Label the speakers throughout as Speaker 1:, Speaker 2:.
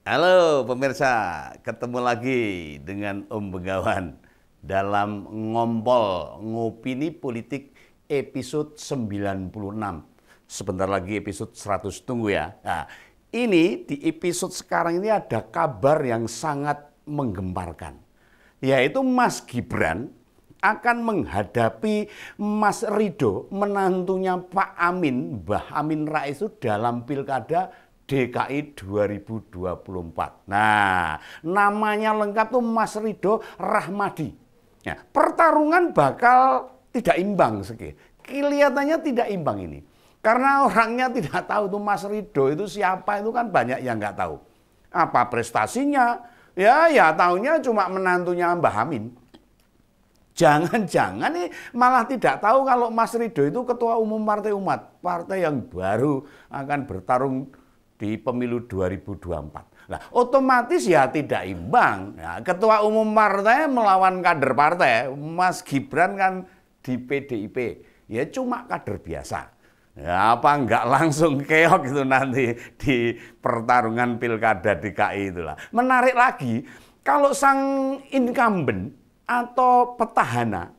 Speaker 1: Halo pemirsa, ketemu lagi dengan Om Begawan dalam Ngompol Ngopini Politik episode 96. Sebentar lagi episode 100 tunggu ya. Nah, ini di episode sekarang ini ada kabar yang sangat menggemparkan. Yaitu Mas Gibran akan menghadapi Mas Rido menantunya Pak Amin, Mbah Amin Rais itu dalam pilkada DKI 2024. Nah, namanya lengkap tuh Mas Rido Rahmadi. Ya, pertarungan bakal tidak imbang sekali. Kelihatannya tidak imbang ini. Karena orangnya tidak tahu tuh Mas Rido itu siapa itu kan banyak yang nggak tahu. Apa prestasinya? Ya, ya tahunya cuma menantunya Mbah Amin. Jangan-jangan nih malah tidak tahu kalau Mas Rido itu ketua umum Partai Umat, partai yang baru akan bertarung di pemilu 2024. Nah, otomatis ya tidak imbang. Nah, Ketua Umum Partai melawan kader partai, Mas Gibran kan di PDIP, ya cuma kader biasa. Ya, apa enggak langsung keok itu nanti di pertarungan pilkada DKI itulah. Menarik lagi, kalau sang incumbent atau petahana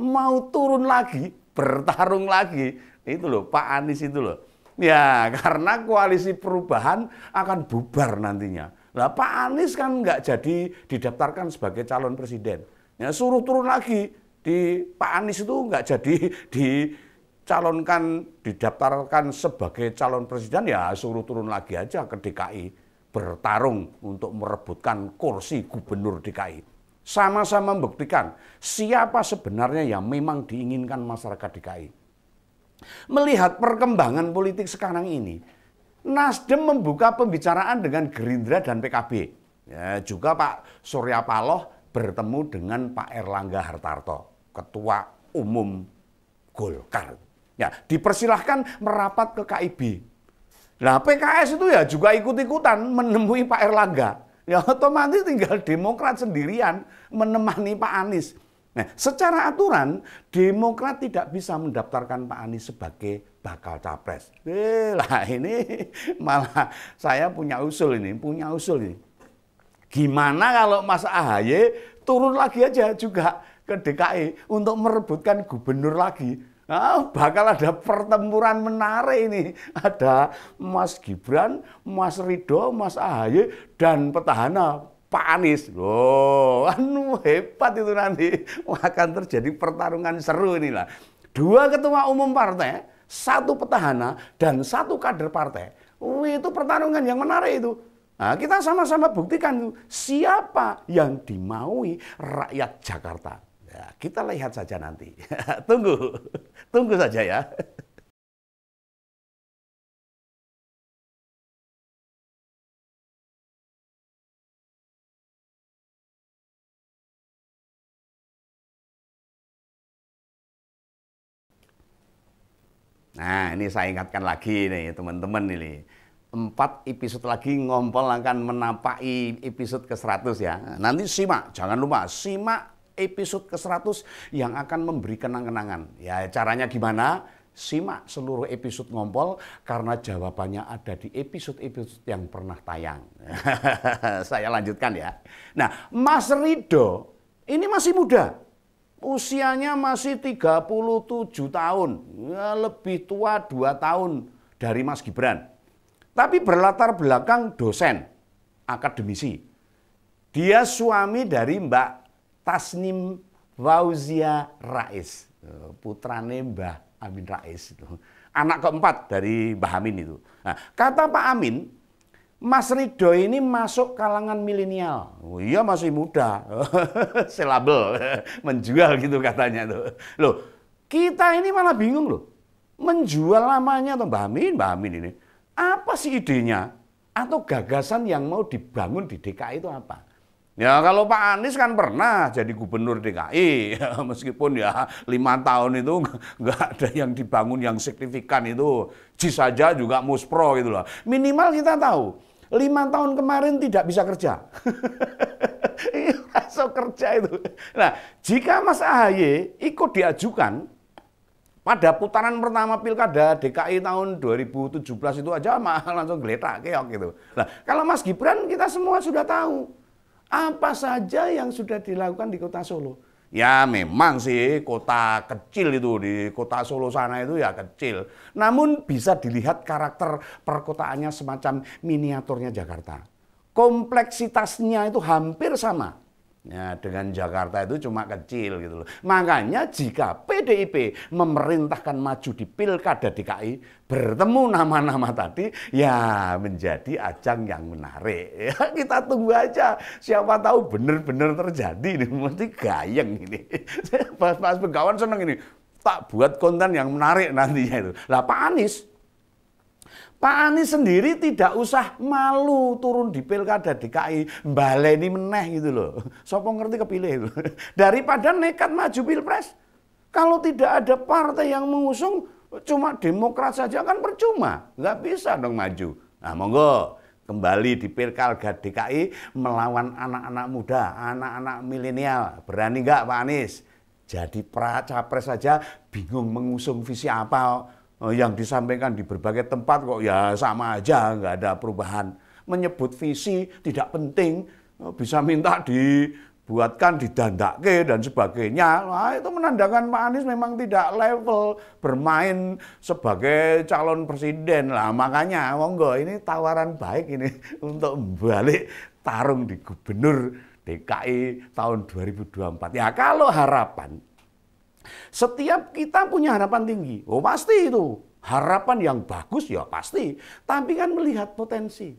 Speaker 1: mau turun lagi, bertarung lagi, itu loh Pak Anies itu loh Ya, karena koalisi perubahan akan bubar nantinya. Lah Pak Anies kan nggak jadi didaftarkan sebagai calon presiden. Ya, suruh turun lagi di Pak Anies itu nggak jadi dicalonkan didaftarkan sebagai calon presiden ya suruh turun lagi aja ke DKI bertarung untuk merebutkan kursi gubernur DKI. Sama-sama membuktikan siapa sebenarnya yang memang diinginkan masyarakat DKI. Melihat perkembangan politik sekarang ini, Nasdem membuka pembicaraan dengan Gerindra dan PKB. Ya, juga Pak Surya Paloh bertemu dengan Pak Erlangga Hartarto, Ketua Umum Golkar. Ya, dipersilahkan merapat ke KIB. Nah, PKS itu ya juga ikut-ikutan menemui Pak Erlangga. Ya otomatis tinggal Demokrat sendirian menemani Pak Anies. Nah, secara aturan Demokrat tidak bisa mendaftarkan Pak Anies sebagai bakal capres. Eh, lah ini malah saya punya usul ini, punya usul ini. Gimana kalau Mas ahy turun lagi aja juga ke DKI e untuk merebutkan gubernur lagi? Nah, bakal ada pertempuran menarik ini. Ada Mas Gibran, Mas Ridho, Mas ahy dan petahana Pak Anies. Loh, anu hebat itu nanti. Akan terjadi pertarungan seru inilah. Dua ketua umum partai, satu petahana dan satu kader partai. Wih, itu pertarungan yang menarik itu. Nah, kita sama-sama buktikan siapa yang dimaui rakyat Jakarta. Ya, kita lihat saja nanti. Tunggu, tunggu saja ya. Nah, ini saya ingatkan lagi nih teman-teman ini. Empat episode lagi ngompol akan menapai episode ke-100 ya. Nanti simak, jangan lupa simak episode ke-100 yang akan memberi kenang-kenangan. Ya, caranya gimana? Simak seluruh episode ngompol karena jawabannya ada di episode-episode yang pernah tayang. saya lanjutkan ya. Nah, Mas Rido ini masih muda, usianya masih 37 tahun, ya lebih tua 2 tahun dari Mas Gibran. Tapi berlatar belakang dosen, akademisi. Dia suami dari Mbak Tasnim Fauzia Rais, eh, putrane Mbah Amin Rais itu. Anak keempat dari Mbah Amin itu. Nah, kata Pak Amin, Mas Rido ini masuk kalangan milenial. Oh, iya masih muda. Selabel menjual gitu katanya tuh. Loh, kita ini malah bingung loh. Menjual lamanya atau Mbak Amin, Mbak Amin ini. Apa sih idenya? Atau gagasan yang mau dibangun di DKI itu apa? Ya kalau Pak Anies kan pernah jadi gubernur DKI, meskipun ya lima tahun itu nggak ada yang dibangun yang signifikan itu, jis saja juga muspro gitu loh. Minimal kita tahu lima tahun kemarin tidak bisa kerja, masuk iya, kerja itu. Nah jika Mas AHY ikut diajukan pada putaran pertama pilkada DKI tahun 2017 itu aja mah langsung geletak keok gitu. Nah kalau Mas Gibran kita semua sudah tahu apa saja yang sudah dilakukan di kota Solo? Ya memang sih kota kecil itu di kota Solo sana itu ya kecil. Namun bisa dilihat karakter perkotaannya semacam miniaturnya Jakarta. Kompleksitasnya itu hampir sama. Ya, dengan Jakarta itu cuma kecil gitu loh. Makanya jika PDIP memerintahkan maju di Pilkada DKI bertemu nama-nama tadi ya menjadi ajang yang menarik. Ya, kita tunggu aja siapa tahu benar-benar terjadi ini mesti gayeng ini. Pas pas pegawan seneng ini tak buat konten yang menarik nantinya itu. Lah Pak Anies Pak Anies sendiri tidak usah malu turun di pilkada DKI baleni meneh gitu loh. Sopo ngerti kepilih itu. Daripada nekat maju pilpres. Kalau tidak ada partai yang mengusung cuma demokrat saja kan percuma. Nggak bisa dong maju. Nah monggo kembali di pilkada DKI melawan anak-anak muda, anak-anak milenial. Berani nggak Pak Anies? Jadi pra capres saja bingung mengusung visi apa Eh, yang disampaikan di berbagai tempat kok ya sama aja, nggak ada perubahan. Menyebut visi tidak penting, eh, bisa minta dibuatkan, didandake dan sebagainya. Nah, itu menandakan Pak Anies memang tidak level bermain sebagai calon presiden lah. Makanya monggo ini tawaran baik ini untuk balik tarung di gubernur DKI tahun 2024. Ya kalau harapan setiap kita punya harapan tinggi, oh pasti itu. Harapan yang bagus ya pasti, tapi kan melihat potensi,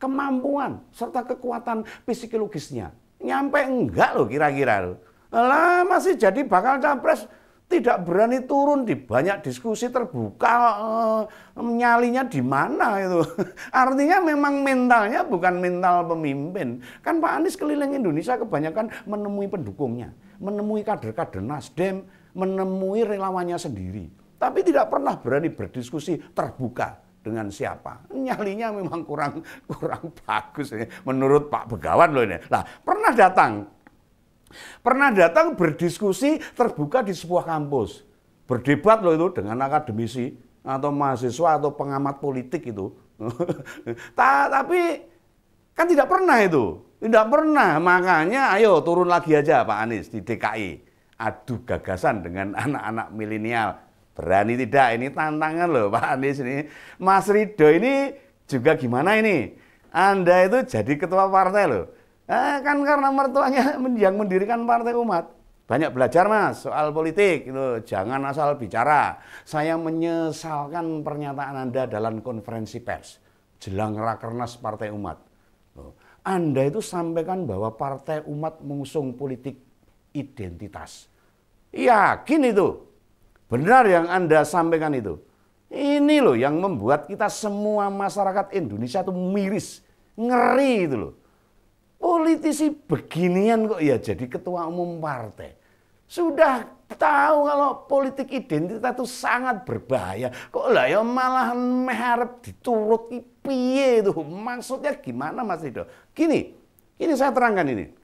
Speaker 1: kemampuan, serta kekuatan psikologisnya. Nyampe enggak loh kira-kira. Lah masih jadi bakal capres, tidak berani turun di banyak diskusi terbuka eh, nyalinya di mana itu. Artinya memang mentalnya bukan mental pemimpin. Kan Pak Anies keliling Indonesia kebanyakan menemui pendukungnya, menemui kader-kader Nasdem, menemui relawannya sendiri. Tapi tidak pernah berani berdiskusi terbuka dengan siapa. Nyalinya memang kurang kurang bagus ini. menurut Pak Begawan loh ini. Nah, pernah datang pernah datang berdiskusi terbuka di sebuah kampus. Berdebat loh itu dengan akademisi atau mahasiswa atau pengamat politik itu. Tapi kan tidak pernah itu. Tidak pernah, makanya ayo turun lagi aja Pak Anies di DKI adu gagasan dengan anak-anak milenial. Berani tidak? Ini tantangan loh Pak Anies ini. Mas Rido ini juga gimana ini? Anda itu jadi ketua partai loh. Eh, kan karena mertuanya yang mendirikan partai umat. Banyak belajar mas soal politik, lo jangan asal bicara. Saya menyesalkan pernyataan Anda dalam konferensi pers jelang rakernas partai umat. Anda itu sampaikan bahwa partai umat mengusung politik identitas. Yakin itu. Benar yang Anda sampaikan itu. Ini loh yang membuat kita semua masyarakat Indonesia itu miris. Ngeri itu loh. Politisi beginian kok ya jadi ketua umum partai. Sudah tahu kalau politik identitas itu sangat berbahaya. Kok lah ya malah mengharap diturut piye itu. Maksudnya gimana Mas Ridho? Gini, ini saya terangkan ini.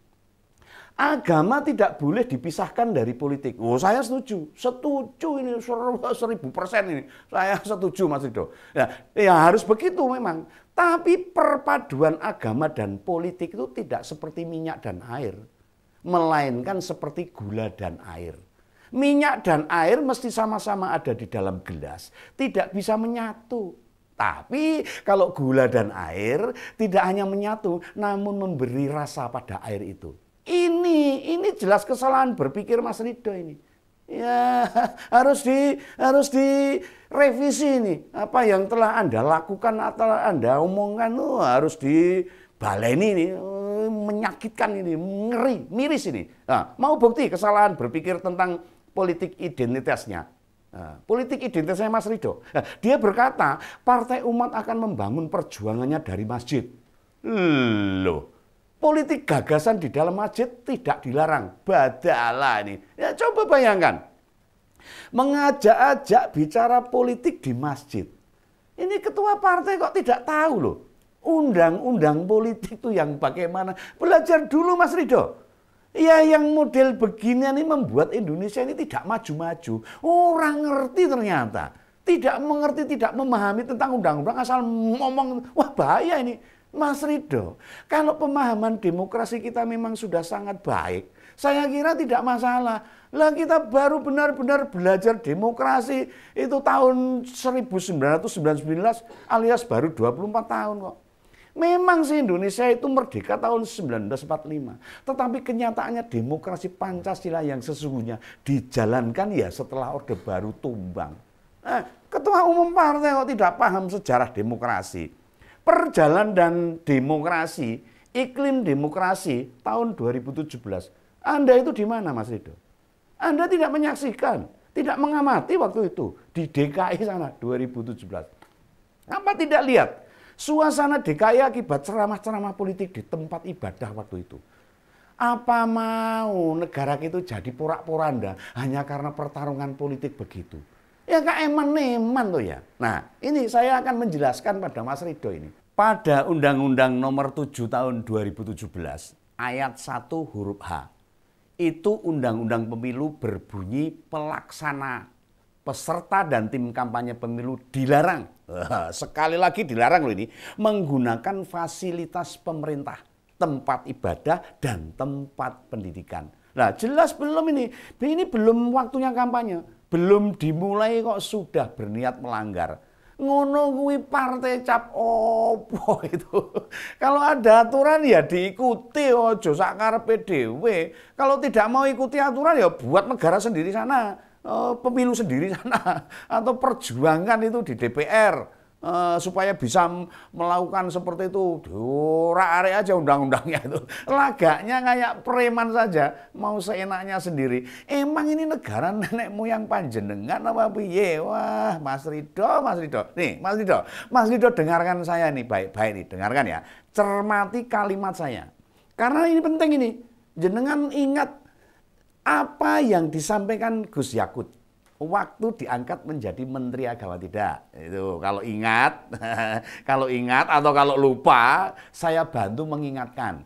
Speaker 1: Agama tidak boleh dipisahkan dari politik. Oh, saya setuju, setuju ini seribu persen ini. Saya setuju Mas Rido. Ya, ya harus begitu memang. Tapi perpaduan agama dan politik itu tidak seperti minyak dan air, melainkan seperti gula dan air. Minyak dan air mesti sama-sama ada di dalam gelas, tidak bisa menyatu. Tapi kalau gula dan air tidak hanya menyatu, namun memberi rasa pada air itu ini jelas kesalahan berpikir Mas Rido ini. Ya, harus di harus direvisi ini. Apa yang telah Anda lakukan atau Anda omongkan oh, harus dibaleni ini. Oh, menyakitkan ini, ngeri, miris ini. Nah, mau bukti kesalahan berpikir tentang politik identitasnya. Nah, politik identitasnya Mas Rido. Nah, dia berkata, Partai Umat akan membangun perjuangannya dari masjid. Loh, politik gagasan di dalam masjid tidak dilarang. Badalah ini. Ya, coba bayangkan. Mengajak-ajak bicara politik di masjid. Ini ketua partai kok tidak tahu loh. Undang-undang politik itu yang bagaimana. Belajar dulu Mas Ridho. Ya yang model begini ini membuat Indonesia ini tidak maju-maju. Orang ngerti ternyata. Tidak mengerti, tidak memahami tentang undang-undang asal ngomong. Wah bahaya ini. Mas Ridho, kalau pemahaman demokrasi kita memang sudah sangat baik, saya kira tidak masalah. Lah kita baru benar-benar belajar demokrasi itu tahun 1999 alias baru 24 tahun kok. Memang sih Indonesia itu merdeka tahun 1945. Tetapi kenyataannya demokrasi Pancasila yang sesungguhnya dijalankan ya setelah Orde Baru tumbang. Nah, Ketua Umum Partai kok tidak paham sejarah demokrasi perjalanan demokrasi, iklim demokrasi tahun 2017. Anda itu di mana Mas Rido? Anda tidak menyaksikan, tidak mengamati waktu itu di DKI sana 2017. Apa tidak lihat suasana DKI akibat ceramah-ceramah politik di tempat ibadah waktu itu? Apa mau negara itu jadi porak-poranda hanya karena pertarungan politik begitu? Ya eman-eman tuh ya. Nah, ini saya akan menjelaskan pada Mas Rido ini. Pada Undang-Undang Nomor 7 Tahun 2017 ayat 1 huruf H itu Undang-Undang Pemilu berbunyi pelaksana peserta dan tim kampanye pemilu dilarang sekali lagi dilarang loh ini menggunakan fasilitas pemerintah tempat ibadah dan tempat pendidikan. Nah jelas belum ini, ini belum waktunya kampanye. Belum dimulai kok sudah berniat melanggar. Ngono kuwi partai cap opo itu. Kalau ada aturan ya diikuti ojo sak pdw Kalau tidak mau ikuti aturan ya buat negara sendiri sana. Eh, pemilu sendiri sana atau perjuangan itu di DPR uh, supaya bisa melakukan seperti itu. Dora are aja undang-undangnya itu. Lagaknya kayak preman saja, mau seenaknya sendiri. Emang ini negara nenek moyang panjenengan apa piye? Wah, Mas ridho Mas ridho Nih, Mas ridho Mas ridho dengarkan saya nih baik-baik nih, dengarkan ya. Cermati kalimat saya. Karena ini penting ini. Jenengan ingat apa yang disampaikan Gus Yakut waktu diangkat menjadi menteri agama tidak. Itu kalau ingat, kalau ingat atau kalau lupa, saya bantu mengingatkan.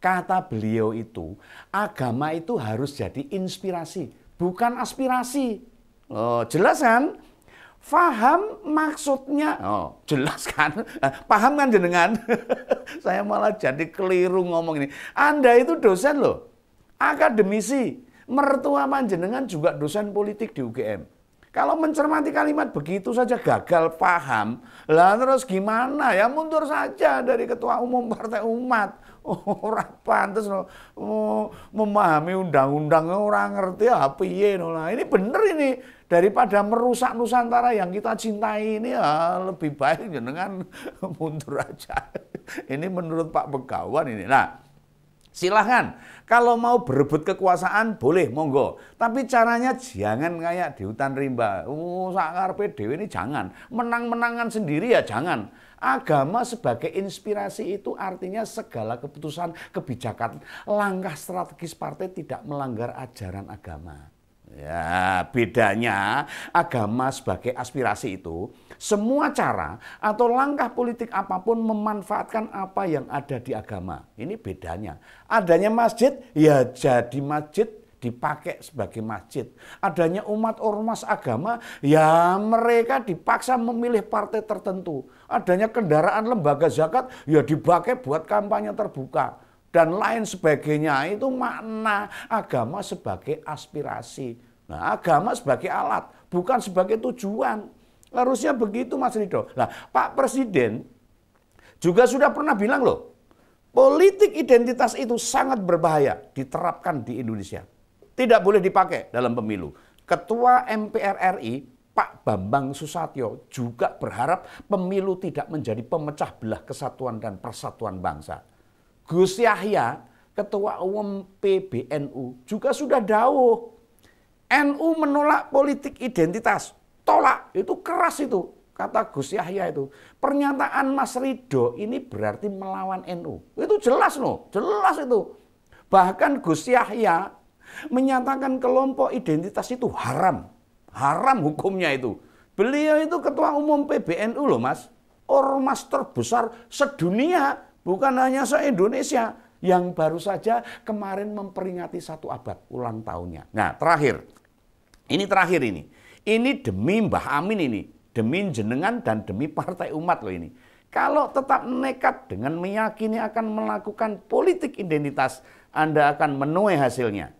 Speaker 1: Kata beliau itu, agama itu harus jadi inspirasi, bukan aspirasi. Oh, jelas kan? Faham maksudnya, oh, jelas kan? Paham kan jenengan? saya malah jadi keliru ngomong ini. Anda itu dosen loh, akademisi, mertua panjenengan juga dosen politik di UGM. Kalau mencermati kalimat begitu saja gagal paham, lah terus gimana ya mundur saja dari ketua umum Partai Umat. Orang pantas no, memahami undang-undang orang ngerti apa ah, ya piye Ini bener ini daripada merusak Nusantara yang kita cintai ini ya lebih baik dengan mundur aja. Ini menurut Pak Begawan ini. Nah, Silahkan, kalau mau berebut kekuasaan boleh, monggo. Tapi caranya jangan kayak di hutan rimba. Oh, sakar dewi ini jangan. Menang-menangan sendiri ya jangan. Agama sebagai inspirasi itu artinya segala keputusan, kebijakan, langkah strategis partai tidak melanggar ajaran agama. Ya, bedanya agama sebagai aspirasi itu semua cara atau langkah politik apapun memanfaatkan apa yang ada di agama. Ini bedanya. Adanya masjid, ya jadi masjid dipakai sebagai masjid. Adanya umat ormas agama, ya mereka dipaksa memilih partai tertentu. Adanya kendaraan lembaga zakat, ya dipakai buat kampanye terbuka dan lain sebagainya itu makna agama sebagai aspirasi Nah, agama sebagai alat, bukan sebagai tujuan. Harusnya begitu Mas Rido. Nah, Pak Presiden juga sudah pernah bilang loh, politik identitas itu sangat berbahaya diterapkan di Indonesia. Tidak boleh dipakai dalam pemilu. Ketua MPR RI Pak Bambang Susatyo juga berharap pemilu tidak menjadi pemecah belah kesatuan dan persatuan bangsa. Gus Yahya, Ketua Umum PBNU juga sudah dawuh NU menolak politik identitas. Tolak, itu keras itu. Kata Gus Yahya itu. Pernyataan Mas Rido ini berarti melawan NU. Itu jelas loh, jelas itu. Bahkan Gus Yahya menyatakan kelompok identitas itu haram. Haram hukumnya itu. Beliau itu ketua umum PBNU loh mas. Ormas terbesar sedunia, bukan hanya se-Indonesia. Yang baru saja kemarin memperingati satu abad ulang tahunnya. Nah terakhir, ini terakhir ini. Ini demi Mbah Amin ini, demi jenengan dan demi partai umat loh ini. Kalau tetap nekat dengan meyakini akan melakukan politik identitas, Anda akan menuai hasilnya.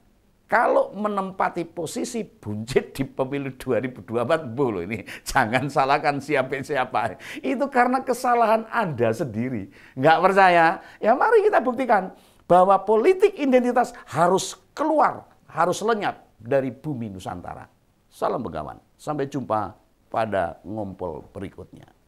Speaker 1: Kalau menempati posisi buncit di pemilu 2024, ini jangan salahkan siapa-siapa. Itu karena kesalahan Anda sendiri. Nggak percaya? Ya mari kita buktikan bahwa politik identitas harus keluar, harus lenyap dari bumi Nusantara. Salam Begawan. Sampai jumpa pada ngompol berikutnya.